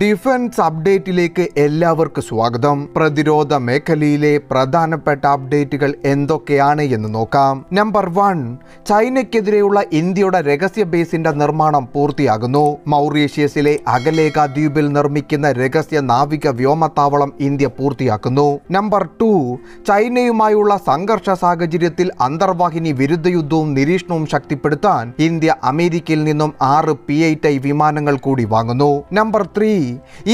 defence അപ്ഡേറ്റിലേക്ക് എല്ലാവർക്കും സ്വാഗതം പ്രതിരോധ മേഖലയിലെ പ്രധാനപ്പെട്ട അപ്ഡേറ്റുകൾ എന്തൊക്കെയാണ് എന്ന് നോക്കാം നമ്പർ വൺ ചൈനയ്ക്കെതിരെയുള്ള ഇന്ത്യയുടെ രഹസ്യ ബേസിന്റെ നിർമ്മാണം പൂർത്തിയാകുന്നു മൗറീഷ്യസിലെ അകലേക ദ്വീപിൽ നിർമ്മിക്കുന്ന രഹസ്യ നാവിക വ്യോമത്താവളം ഇന്ത്യ പൂർത്തിയാക്കുന്നു നമ്പർ ടു ചൈനയുമായുള്ള സംഘർഷ സാഹചര്യത്തിൽ അന്തർവാഹിനി വിരുദ്ധ യുദ്ധവും നിരീക്ഷണവും ശക്തിപ്പെടുത്താൻ ഇന്ത്യ അമേരിക്കയിൽ നിന്നും ആറ് പി വിമാനങ്ങൾ കൂടി വാങ്ങുന്നു നമ്പർ ത്രീ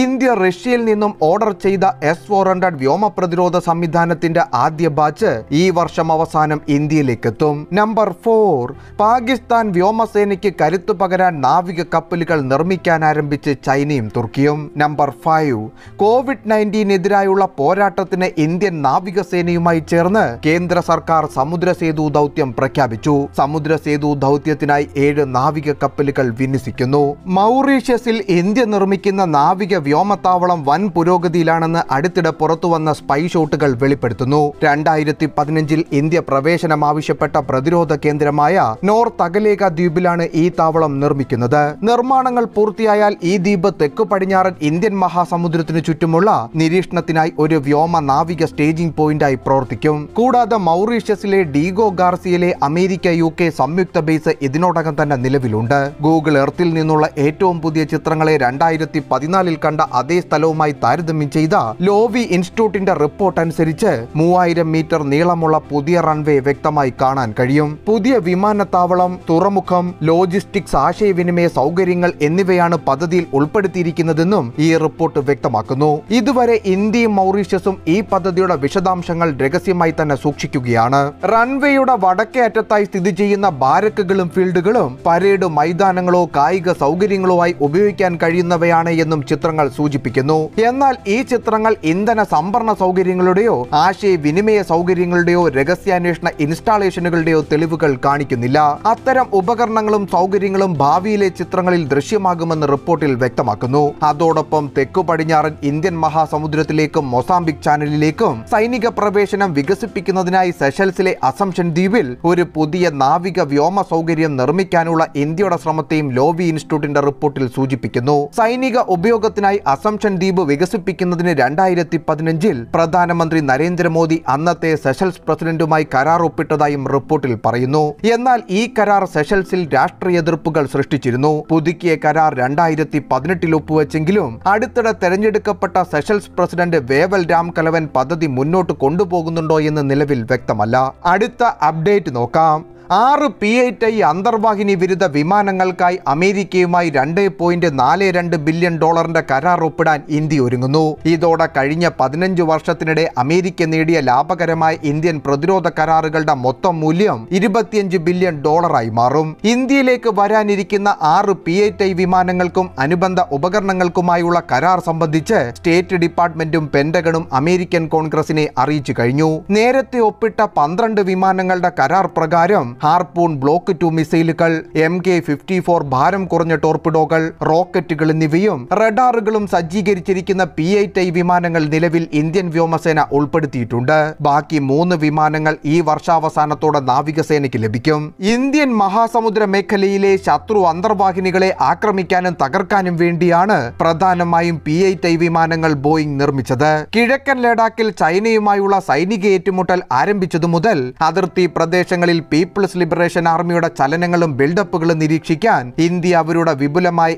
ഇന്ത്യ റഷ്യയിൽ നിന്നും ഓർഡർ ചെയ്ത എസ് ഫോർ ഹൺഡ്രഡ് വ്യോമ പ്രതിരോധ സംവിധാനത്തിന്റെ ആദ്യ ബാച്ച് ഈ വർഷം അവസാനം ഇന്ത്യയിലേക്ക് എത്തും നമ്പർ ഫോർ പാകിസ്ഥാൻ വ്യോമസേനയ്ക്ക് കരുത്തു പകരാൻ നാവിക കപ്പലുകൾ നിർമ്മിക്കാൻ ആരംഭിച്ച് ചൈനയും തുർക്കിയും നമ്പർ ഫൈവ് കോവിഡ് നയൻറ്റീനെതിരായുള്ള പോരാട്ടത്തിന് ഇന്ത്യൻ നാവികസേനയുമായി ചേർന്ന് കേന്ദ്ര സർക്കാർ സമുദ്ര സേതു ദൗത്യം പ്രഖ്യാപിച്ചു സമുദ്ര സേതു ദൗത്യത്തിനായി ഏഴ് നാവിക കപ്പലുകൾ വിന്യസിക്കുന്നു മൗറീഷ്യസിൽ ഇന്ത്യ നിർമ്മിക്കുന്ന നാവിക വ്യോമത്താവളം വൻ പുരോഗതിയിലാണെന്ന് അടുത്തിടെ പുറത്തുവന്ന സ്പൈ ഷോട്ടുകൾ വെളിപ്പെടുത്തുന്നു രണ്ടായിരത്തി പതിനഞ്ചിൽ ഇന്ത്യ പ്രവേശനം ആവശ്യപ്പെട്ട പ്രതിരോധ കേന്ദ്രമായ നോർത്ത് അകലേക ദ്വീപിലാണ് ഈ താവളം നിർമ്മിക്കുന്നത് നിർമ്മാണങ്ങൾ പൂർത്തിയായാൽ ഈ ദ്വീപ് തെക്കു പടിഞ്ഞാറൻ ഇന്ത്യൻ മഹാസമുദ്രത്തിനു ചുറ്റുമുള്ള നിരീക്ഷണത്തിനായി ഒരു വ്യോമ നാവിക സ്റ്റേജിംഗ് പോയിന്റായി പ്രവർത്തിക്കും കൂടാതെ മൗറീഷ്യസിലെ ഡീഗോ ഗാർസിയയിലെ അമേരിക്ക യു കെ സംയുക്ത ബേസ് ഇതിനോടകം തന്നെ നിലവിലുണ്ട് ഗൂഗിൾ എർത്തിൽ നിന്നുള്ള ഏറ്റവും പുതിയ ചിത്രങ്ങളെ രണ്ടായിരത്തി പതിനാലിൽ കണ്ട അതേ സ്ഥലവുമായി താരതമ്യം ചെയ്ത ലോവി ഇൻസ്റ്റിറ്റ്യൂട്ടിന്റെ റിപ്പോർട്ട് അനുസരിച്ച് മൂവായിരം മീറ്റർ നീളമുള്ള പുതിയ റൺവേ വ്യക്തമായി കാണാൻ കഴിയും പുതിയ വിമാനത്താവളം തുറമുഖം ലോജിസ്റ്റിക്സ് ആശയവിനിമയ സൗകര്യങ്ങൾ എന്നിവയാണ് പദ്ധതിയിൽ ഉൾപ്പെടുത്തിയിരിക്കുന്നതെന്നും ഈ റിപ്പോർട്ട് വ്യക്തമാക്കുന്നു ഇതുവരെ ഇന്ത്യയും മൗറീഷ്യസും ഈ പദ്ധതിയുടെ വിശദാംശങ്ങൾ രഹസ്യമായി തന്നെ സൂക്ഷിക്കുകയാണ് റൺവേയുടെ വടക്കേ അറ്റത്തായി സ്ഥിതി ചെയ്യുന്ന ബാരക്കുകളും ഫീൽഡുകളും പരേഡ് മൈതാനങ്ങളോ കായിക സൗകര്യങ്ങളോ ആയി ഉപയോഗിക്കാൻ കഴിയുന്നവയാണ് എന്നും ചിത്രങ്ങൾ സൂചിപ്പിക്കുന്നു എന്നാൽ ഈ ചിത്രങ്ങൾ ഇന്ധന സംഭരണ സൗകര്യങ്ങളുടെയോ ആശയവിനിമയ സൗകര്യങ്ങളുടെയോ രഹസ്യാന്വേഷണ ഇൻസ്റ്റാളേഷനുകളുടെയോ തെളിവുകൾ കാണിക്കുന്നില്ല അത്തരം ഉപകരണങ്ങളും സൗകര്യങ്ങളും ഭാവിയിലെ ചിത്രങ്ങളിൽ ദൃശ്യമാകുമെന്ന് റിപ്പോർട്ടിൽ വ്യക്തമാക്കുന്നു അതോടൊപ്പം തെക്കു പടിഞ്ഞാറൻ ഇന്ത്യൻ മഹാസമുദ്രത്തിലേക്കും മൊസാംബിക് ചാനലിലേക്കും സൈനിക പ്രവേശനം വികസിപ്പിക്കുന്നതിനായി സെഷൽസിലെ അസംഷൻ ദ്വീപിൽ ഒരു പുതിയ നാവിക വ്യോമ സൗകര്യം നിർമ്മിക്കാനുള്ള ഇന്ത്യയുടെ ശ്രമത്തെയും ലോവി ഇൻസ്റ്റിറ്റ്യൂട്ടിന്റെ റിപ്പോർട്ടിൽ സൂചിപ്പിക്കുന്നു സൈനിക ഉപയോഗത്തിനായി അസംഷൻ ദ്വീപ് വികസിപ്പിക്കുന്നതിന് രണ്ടായിരത്തി പതിനഞ്ചിൽ പ്രധാനമന്ത്രി നരേന്ദ്രമോദി അന്നത്തെ സെഷൽസ് പ്രസിഡന്റുമായി കരാർ ഒപ്പിട്ടതായും റിപ്പോർട്ടിൽ പറയുന്നു എന്നാൽ ഈ കരാർ സെഷൽസിൽ രാഷ്ട്രീയ എതിർപ്പുകൾ സൃഷ്ടിച്ചിരുന്നു പുതുക്കിയ കരാർ രണ്ടായിരത്തി പതിനെട്ടിൽ ഒപ്പുവെച്ചെങ്കിലും അടുത്തിടെ തെരഞ്ഞെടുക്കപ്പെട്ട Seychelles president Wavel Ramkalawan പദ്ധതി മുന്നോട്ട് കൊണ്ടുപോകുന്നുണ്ടോ എന്ന് നിലവിൽ വ്യക്തമല്ല അടുത്ത അപ്ഡേറ്റ് നോക്കാം ആറ് പി എയ്റ്റ് ഐ അന്തർവാഹിനി വിരുദ്ധ വിമാനങ്ങൾക്കായി അമേരിക്കയുമായി രണ്ട് പോയിന്റ് നാല് രണ്ട് ബില്യൺ ഡോളറിന്റെ കരാർ ഒപ്പിടാൻ ഇന്ത്യ ഒരുങ്ങുന്നു ഇതോടെ കഴിഞ്ഞ പതിനഞ്ച് വർഷത്തിനിടെ അമേരിക്ക നേടിയ ലാഭകരമായ ഇന്ത്യൻ പ്രതിരോധ കരാറുകളുടെ മൊത്തം മൂല്യം ഇരുപത്തിയഞ്ച് ബില്യൺ ഡോളറായി മാറും ഇന്ത്യയിലേക്ക് വരാനിരിക്കുന്ന ആറ് പി എയ്റ്റ് ഐ വിമാനങ്ങൾക്കും അനുബന്ധ ഉപകരണങ്ങൾക്കുമായുള്ള കരാർ സംബന്ധിച്ച് സ്റ്റേറ്റ് ഡിപ്പാർട്ട്മെന്റും പെന്റഗണും അമേരിക്കൻ കോൺഗ്രസിനെ അറിയിച്ചു കഴിഞ്ഞു നേരത്തെ ഒപ്പിട്ട പന്ത്രണ്ട് വിമാനങ്ങളുടെ കരാർ പ്രകാരം ഹാർപൂൺ ബ്ലോക്ക് ടു മിസൈലുകൾ എം കെ ഫിഫ്റ്റി ഫോർ ഭാരം കുറഞ്ഞ ടോർപിഡോകൾ റോക്കറ്റുകൾ എന്നിവയും റഡാറുകളും സജ്ജീകരിച്ചിരിക്കുന്ന പി എയ്റ്റ് ഐ വിമാനങ്ങൾ നിലവിൽ ഇന്ത്യൻ വ്യോമസേന ഉൾപ്പെടുത്തിയിട്ടുണ്ട് ബാക്കി മൂന്ന് വിമാനങ്ങൾ ഈ വർഷാവസാനത്തോടെ നാവികസേനയ്ക്ക് ലഭിക്കും ഇന്ത്യൻ മഹാസമുദ്ര മേഖലയിലെ ശത്രു അന്തർവാഹിനികളെ ആക്രമിക്കാനും തകർക്കാനും വേണ്ടിയാണ് പ്രധാനമായും പി എയ്റ്റ് ഐ വിമാനങ്ങൾ ബോയിങ് നിർമ്മിച്ചത് കിഴക്കൻ ലഡാക്കിൽ ചൈനയുമായുള്ള സൈനിക ഏറ്റുമുട്ടൽ ആരംഭിച്ചതു മുതൽ അതിർത്തി പ്രദേശങ്ങളിൽ പീപ്പിൾ പീപ്പിൾസ് ലിബറേഷൻ ആർമിയുടെ ചലനങ്ങളും ബിൽഡപ്പുകളും നിരീക്ഷിക്കാൻ ഇന്ത്യ അവരുടെ വിപുലമായ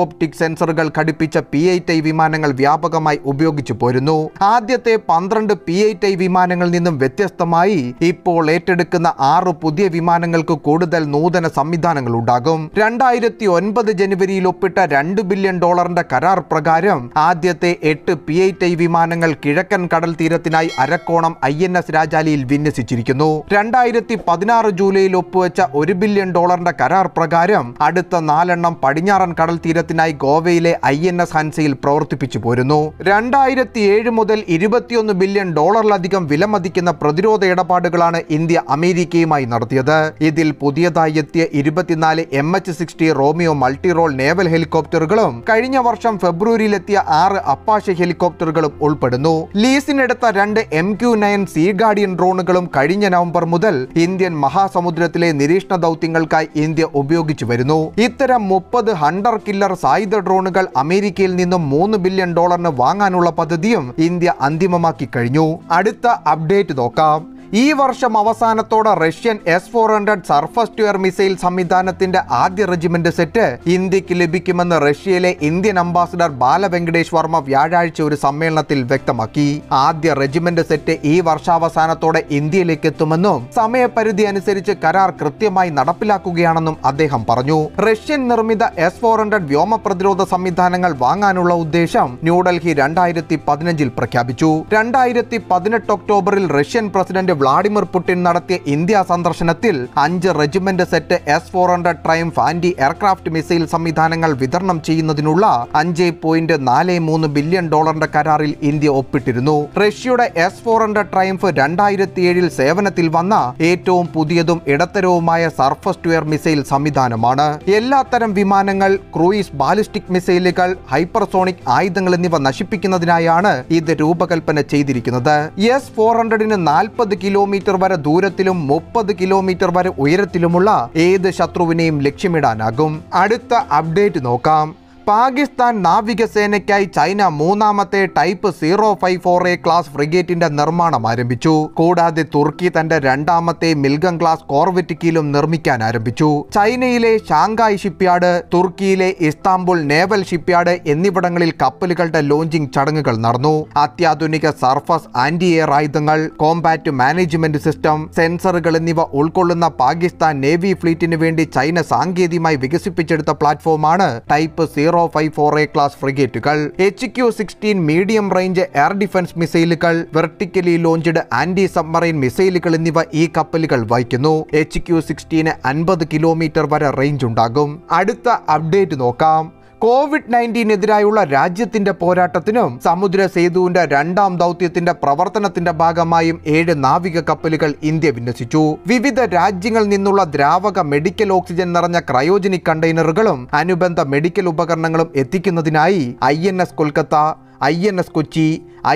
ഓപ്റ്റിക് സെൻസറുകൾ ഘടിപ്പിച്ച പി ഐ വിമാനങ്ങൾ വ്യാപകമായി ഉപയോഗിച്ചു പോരുന്നു ആദ്യത്തെ പന്ത്രണ്ട് പി ഐ വിമാനങ്ങളിൽ നിന്നും വ്യത്യസ്തമായി ഇപ്പോൾ ഏറ്റെടുക്കുന്ന ആറ് പുതിയ വിമാനങ്ങൾക്ക് കൂടുതൽ നൂതന സംവിധാനങ്ങൾ ഉണ്ടാകും രണ്ടായിരത്തി ഒൻപത് ജനുവരിയിൽ ഒപ്പിട്ട രണ്ട് ബില്യൺ ഡോളറിന്റെ കരാർ പ്രകാരം ആദ്യത്തെ എട്ട് പി ഐ വിമാനങ്ങൾ കിഴക്കൻ കടൽ തീരത്തിനായി അരക്കോണം ഐ എൻ എസ് രാജാലിയിൽ വിന്യസിച്ചിരിക്കുന്നു രണ്ടായിരത്തി പതിനാറ് ജൂലൈയിൽ ഒപ്പുവെച്ച ഒരു ബില്യൺ ഡോളറിന്റെ കരാർ പ്രകാരം അടുത്ത നാലെണ്ണം പടിഞ്ഞാറൻ കടൽ തീരത്തിനായി ഗോവയിലെ ഐ എൻ എസ് ഹൻസയിൽ പ്രവർത്തിപ്പിച്ചു പോരുന്നു രണ്ടായിരത്തി ഏഴ് മുതൽ ഇരുപത്തിയൊന്ന് ബില്യൺ ഡോളറിലധികം വിലമതിക്കുന്ന പ്രതിരോധ ഇടപാടുകളാണ് ഇന്ത്യ അമേരിക്കയുമായി നടത്തിയത് ഇതിൽ പുതിയതായി എത്തിയ ഇരുപത്തിനാല് M H sixty Romeo multirole naval ഹെലികോപ്റ്ററുകളും കഴിഞ്ഞ വർഷം ഫെബ്രുവരിയിലെത്തിയ ആറ് അപ്പാഷ ഹെലികോപ്റ്ററുകളും ഉൾപ്പെടുന്നു ലീസിനെടുത്ത രണ്ട് M Q nine Sea Guardian ഡ്രോണുകളും കഴിഞ്ഞ നവംബർ മുതൽ ഇന്ത്യൻ മഹാസമു സമുദ്രത്തിലെ നിരീക്ഷണ ദൗത്യങ്ങൾക്കായി ഇന്ത്യ ഉപയോഗിച്ചു വരുന്നു ഇത്തരം മുപ്പത് ഹണ്ടർ കില്ലർ സായുധ ഡ്രോണുകൾ അമേരിക്കയിൽ നിന്നും മൂന്ന് ബില്യൺ ഡോളറിന് വാങ്ങാനുള്ള പദ്ധതിയും ഇന്ത്യ അന്തിമമാക്കി കഴിഞ്ഞു അടുത്ത അപ്ഡേറ്റ് നോക്കാം ഈ വർഷം അവസാനത്തോടെ Russian S four hundred surface to air missile സംവിധാനത്തിന്റെ ആദ്യ റെജിമെന്റ് സെറ്റ് ഇന്ത്യക്ക് ലഭിക്കുമെന്ന് റഷ്യയിലെ ഇന്ത്യൻ അംബാസിഡർ ബാലവെങ്കടേഷ് വർമ്മ വ്യാഴാഴ്ച ഒരു സമ്മേളനത്തിൽ വ്യക്തമാക്കി ആദ്യ റെജിമെന്റ് സെറ്റ് ഈ വർഷാവസാനത്തോടെ ഇന്ത്യയിലേക്ക് എത്തുമെന്നും സമയപരിധി അനുസരിച്ച് കരാർ കൃത്യമായി നടപ്പിലാക്കുകയാണെന്നും അദ്ദേഹം പറഞ്ഞു റഷ്യൻ നിർമ്മിത എസ് ഫോർ ഹൺഡ്രഡ് വ്യോമ പ്രതിരോധ സംവിധാനങ്ങൾ വാങ്ങാനുള്ള ഉദ്ദേശം ന്യൂഡൽഹി രണ്ടായിരത്തി പതിനഞ്ചിൽ പ്രഖ്യാപിച്ചു രണ്ടായിരത്തി പതിനെട്ട് ഒക്ടോബറിൽ റഷ്യൻ പ്രസിഡന്റ് വ്ളാഡിമിർ പുടിൻ നടത്തിയ ഇന്ത്യ സന്ദർശനത്തിൽ അഞ്ച് regiment set S four hundred Triumf anti aircraft missile സംവിധാനങ്ങൾ വിതരണം ചെയ്യുന്നതിനുള്ള അഞ്ച് പോയിന്റ് നാല് മൂന്ന് ബില്യൺ ഡോളറിന്റെ കരാറിൽ ഇന്ത്യ ഒപ്പിട്ടിരുന്നു റഷ്യയുടെ എസ് ഫോർ ഹൺഡ്രഡ് ട്രൈംഫ് രണ്ടായിരത്തി ഏഴിൽ സേവനത്തിൽ വന്ന ഏറ്റവും പുതിയതും ഇടത്തരവുമായ സർഫസ് ടു എയർ മിസൈൽ സംവിധാനമാണ് എല്ലാത്തരം വിമാനങ്ങൾ ക്രൂയിസ് ബാലിസ്റ്റിക് മിസൈലുകൾ ഹൈപ്പർസോണിക് ആയുധങ്ങൾ എന്നിവ നശിപ്പിക്കുന്നതിനായാണ് ഇത് രൂപകൽപ്പന ചെയ്തിരിക്കുന്നത് എസ് ഫോർ ഹൺഡ്രഡിന് നാൽപ്പത് കിലോ കിലോമീറ്റർ വരെ ദൂരത്തിലും മുപ്പത് കിലോമീറ്റർ വരെ ഉയരത്തിലുമുള്ള ഏത് ശത്രുവിനെയും ലക്ഷ്യമിടാനാകും അടുത്ത അപ്ഡേറ്റ് നോക്കാം പാകിസ്ഥാൻ നാവികസേനയ്ക്കായി ചൈന മൂന്നാമത്തെ type zero five four A class ഫ്രിഗേറ്റിന്റെ നിർമ്മാണം ആരംഭിച്ചു കൂടാതെ തുർക്കി തന്റെ രണ്ടാമത്തെ മിൽഗം ക്ലാസ് കോർവെറ്റിക്കിലും നിർമ്മിക്കാൻ ആരംഭിച്ചു ചൈനയിലെ ഷാങ്കായ് ഷിപ്പ്യാർഡ് തുർക്കിയിലെ ഇസ്താംബുൾ നേവൽ ഷിപ്പ്യാർഡ് എന്നിവിടങ്ങളിൽ കപ്പലുകളുടെ ലോഞ്ചിംഗ് ചടങ്ങുകൾ നടന്നു അത്യാധുനിക സർഫസ് ആന്റി എയർ ആയുധങ്ങൾ കോമ്പാറ്റ് മാനേജ്മെന്റ് സിസ്റ്റം സെൻസറുകൾ എന്നിവ ഉൾക്കൊള്ളുന്ന പാകിസ്ഥാൻ നേവി ഫ്ലീറ്റിന് വേണ്ടി ചൈന സാങ്കേതികമായി വികസിപ്പിച്ചെടുത്ത പ്ലാറ്റ്ഫോമാണ് type zero zero five four A class ഫ്രിഗേറ്റുകൾ H Q sixteen medium range air defence മിസൈലുകൾ വെർട്ടിക്കലി ലോഞ്ച്ഡ് ആന്റി സബ്മറൈൻ മിസൈലുകൾ എന്നിവ ഈ കപ്പലുകൾ വഹിക്കുന്നു എച്ച് ക്യു സിക്സ്റ്റീന് അൻപത് കിലോമീറ്റർ വരെ റേഞ്ച് ഉണ്ടാകും അടുത്ത അപ്ഡേറ്റ് നോക്കാം കോവിഡ് നയൻറ്റീനെതിരായുള്ള രാജ്യത്തിന്റെ പോരാട്ടത്തിനും സമുദ്ര സേതുവിന്റെ രണ്ടാം ദൗത്യത്തിന്റെ പ്രവർത്തനത്തിന്റെ ഭാഗമായും ഏഴ് നാവിക കപ്പലുകൾ ഇന്ത്യ വിന്യസിച്ചു വിവിധ രാജ്യങ്ങളിൽ നിന്നുള്ള ദ്രാവക മെഡിക്കൽ ഓക്സിജൻ നിറഞ്ഞ ക്രയോജനിക് കണ്ടെയ്നറുകളും അനുബന്ധ മെഡിക്കൽ ഉപകരണങ്ങളും എത്തിക്കുന്നതിനായി I Kolkata I Kochi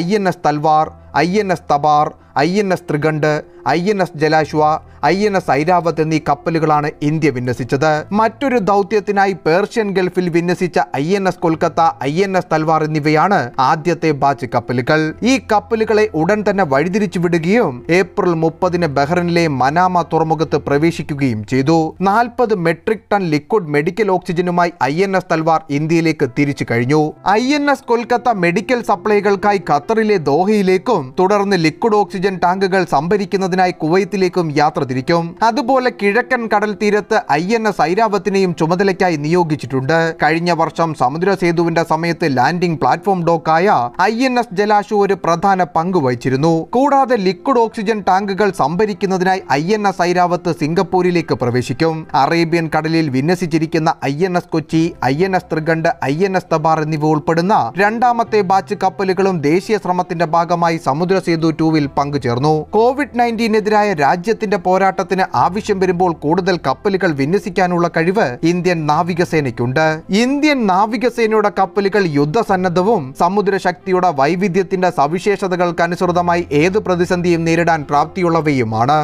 I Talwar I Tabar I N S Trikand I N S Jalashwa I N S Airavat എന്നീ കപ്പലുകളാണ് ഇന്ത്യ വിന്യസിച്ചത് മറ്റൊരു ദൗത്യത്തിനായി പേർഷ്യൻ ഗൾഫിൽ വിന്യസിച്ച I N S Kolkata I N S Talwar എന്നിവയാണ് ആദ്യത്തെ ബാച്ച് കപ്പലുകൾ ഈ കപ്പലുകളെ ഉടൻ തന്നെ വഴിതിരിച്ചു വിടുകയും ഏപ്രിൽ മുപ്പതിന് ബഹ്റിനിലെ മനാമ തുറമുഖത്ത് പ്രവേശിക്കുകയും ചെയ്തു നാൽപ്പത് മെട്രിക് ടൺ ലിക്വിഡ് മെഡിക്കൽ ഓക്സിജനുമായി ഐ എൻ എസ് തൽവാർ ഇന്ത്യയിലേക്ക് തിരിച്ചു കഴിഞ്ഞു I N S Kolkata medical സപ്ലൈകൾക്കായി ഖത്തറിലെ ദോഹയിലേക്കും തുടർന്ന് ലിക്വിഡ് ഓക്സിജൻ ഓക്സിജൻ ടാങ്കുകൾ സംഭരിക്കുന്നതിനായി കുവൈത്തിലേക്കും യാത്ര തിരിക്കും അതുപോലെ കിഴക്കൻ കടൽ തീരത്ത് ഐ എൻ എസ് ഐരാവത്തിനെയും ചുമതലയ്ക്കായി നിയോഗിച്ചിട്ടുണ്ട് കഴിഞ്ഞ വർഷം സമുദ്ര സേതുവിന്റെ സമയത്ത് ലാൻഡിംഗ് പ്ലാറ്റ്ഫോം ഡോക്കായ ഐ എൻ എസ് ജലാശു ഒരു പ്രധാന പങ്ക് വഹിച്ചിരുന്നു കൂടാതെ ലിക്വിഡ് ഓക്സിജൻ ടാങ്കുകൾ സംഭരിക്കുന്നതിനായി ഐ എൻ എസ് ഐരാവത്ത് സിംഗപ്പൂരിലേക്ക് പ്രവേശിക്കും അറേബ്യൻ കടലിൽ വിന്യസിച്ചിരിക്കുന്ന I N S Kochi I N S Trikand I N S Tabar എന്നിവ ഉൾപ്പെടുന്ന രണ്ടാമത്തെ ബാച്ച് കപ്പലുകളും ദേശീയ ശ്രമത്തിന്റെ ഭാഗമായി സമുദ്ര സേതു ടൂവിൽ പങ്കു പങ്കു ചേർന്നു കോവിഡ് നയൻറ്റീനെതിരായ രാജ്യത്തിന്റെ പോരാട്ടത്തിന് ആവശ്യം വരുമ്പോൾ കൂടുതൽ കപ്പലുകൾ വിന്യസിക്കാനുള്ള കഴിവ് ഇന്ത്യൻ നാവികസേനയ്ക്കുണ്ട് ഇന്ത്യൻ നാവികസേനയുടെ കപ്പലുകൾ യുദ്ധസന്നദ്ധവും സമുദ്രശക്തിയുടെ വൈവിധ്യത്തിന്റെ സവിശേഷതകൾക്കനുസൃതമായി ഏത് പ്രതിസന്ധിയും നേരിടാൻ പ്രാപ്തിയുള്ളവയുമാണ്